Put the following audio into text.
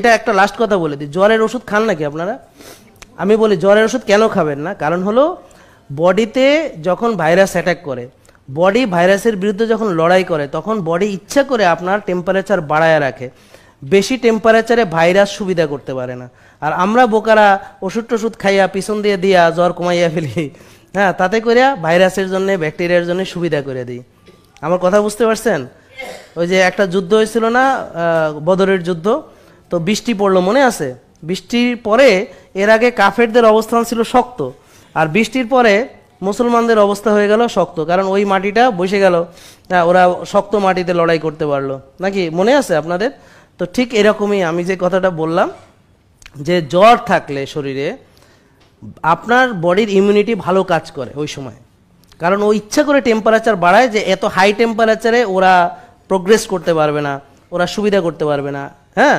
এটা একটা লাস্ট কথা বলে দিই জ্বরের ওষুধ খান নাকি আপনারা আমি বলি জ্বরের ওষুধ কেন খাবেন না কারণ হলো বডিতে যখন ভাইরাস অ্যাটাক করে বডি ভাইরাসের বিরুদ্ধে যখন লড়াই করে তখন বডি ইচ্ছা করে আপনার টেম্পারেচার বাড়ায় রাখে বেশি টেম্পারেচারে ভাইরাস সুবিধা করতে পারে না আর আমরা বোকারা ওষুধ টষুধ খাইয়া পিছন দিয়ে দিয়া জ্বর কমাইয়া ফেলি হ্যাঁ তাতে করিয়া ভাইরাসের জন্য ব্যাকটেরিয়ার জন্য সুবিধা করে দিই আমার কথা বুঝতে পারছেন ওই যে একটা যুদ্ধ হয়েছিল না বদরের যুদ্ধ তো বৃষ্টি পড়লো মনে আছে বৃষ্টির পরে এর আগে কাফেরদের অবস্থান ছিল শক্ত আর বৃষ্টির পরে মুসলমানদের অবস্থা হয়ে গেল শক্ত কারণ ওই মাটিটা বসে গেল ওরা শক্ত মাটিতে লড়াই করতে পারলো নাকি মনে আছে আপনাদের তো ঠিক এরকমই আমি যে কথাটা বললাম যে জ্বর থাকলে শরীরে আপনার বডির ইমিউনিটি ভালো কাজ করে ওই সময় কারণ ও ইচ্ছা করে টেম্পারেচার বাড়ায় যে এত হাই টেম্পারেচারে ওরা প্রোগ্রেস করতে পারবে না ওরা সুবিধা করতে পারবে না হ্যাঁ